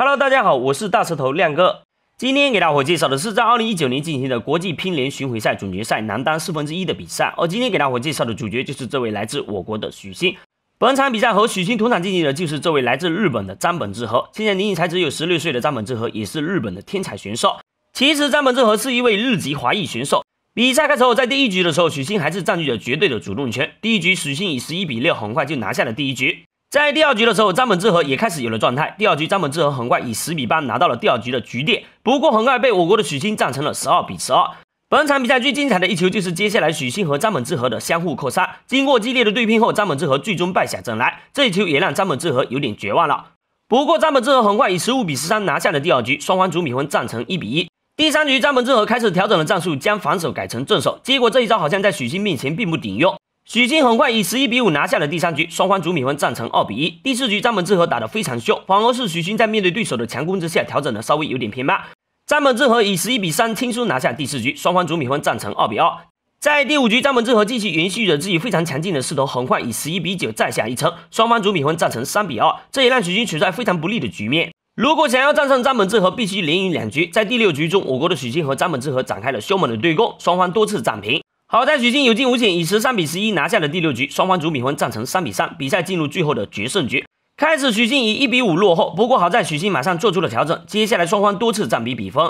Hello，大家好，我是大舌头亮哥。今天给大伙介绍的是在二零一九年进行的国际乒联巡回赛总决赛男单四分之一的比赛。而今天给大伙介绍的主角就是这位来自我国的许昕。本场比赛和许昕同场竞技的就是这位来自日本的张本智和。现在年龄才只有十六岁的张本智和也是日本的天才选手。其实张本智和是一位日籍华裔选手。比赛开始后，在第一局的时候，许昕还是占据着绝对的主动权。第一局许昕以十一比六很快就拿下了第一局。在第二局的时候，张本智和也开始有了状态。第二局，张本智和很快以十比八拿到了第二局的局点，不过很快被我国的许昕战成了十二比十二。本场比赛最精彩的一球就是接下来许昕和张本智和的相互扣杀。经过激烈的对拼后，张本智和最终败下阵来，这一球也让张本智和有点绝望了。不过张本智和很快以十五比十三拿下了第二局，双方总比分战成一比一。第三局，张本智和开始调整了战术，将防守改成正手，结果这一招好像在许昕面前并不顶用。许昕很快以十一比五拿下了第三局，双方总比分战成二比一。第四局张本智和打得非常秀，反而是许昕在面对对手的强攻之下调整的稍微有点偏慢。张本智和以十一比三轻松拿下第四局，双方总比分战成二比二。在第五局，张本智和继续延续着自己非常强劲的势头，很快以十一比九再下一城，双方总比分战成三比二。这也让许昕处在非常不利的局面。如果想要战胜张本智和，必须连赢两局。在第六局中，我国的许昕和张本智和展开了凶猛的对攻，双方多次战平。好在许昕有惊无险，以十三比十一拿下了第六局，双方总比分战成三比三，比赛进入最后的决胜局。开始许昕以一比五落后，不过好在许昕马上做出了调整，接下来双方多次战比比分，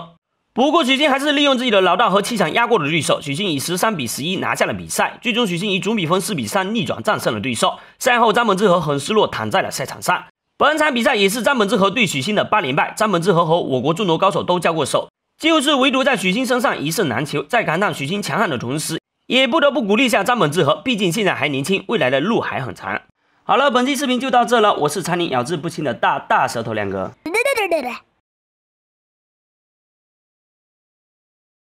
不过许昕还是利用自己的老道和气场压过了对手。许昕以十三比十一拿下了比赛，最终许昕以总比分四比三逆转战胜了对手。赛后张本智和很失落，躺在了赛场上。本场比赛也是张本智和对许昕的八连败。张本智和和我国众多高手都交过手，就是唯独在许昕身上一胜难求。在感叹许昕强悍的同时，也不得不鼓励一下张本智和，毕竟现在还年轻，未来的路还很长。好了，本期视频就到这了，我是常年咬字不清的大大舌头亮哥。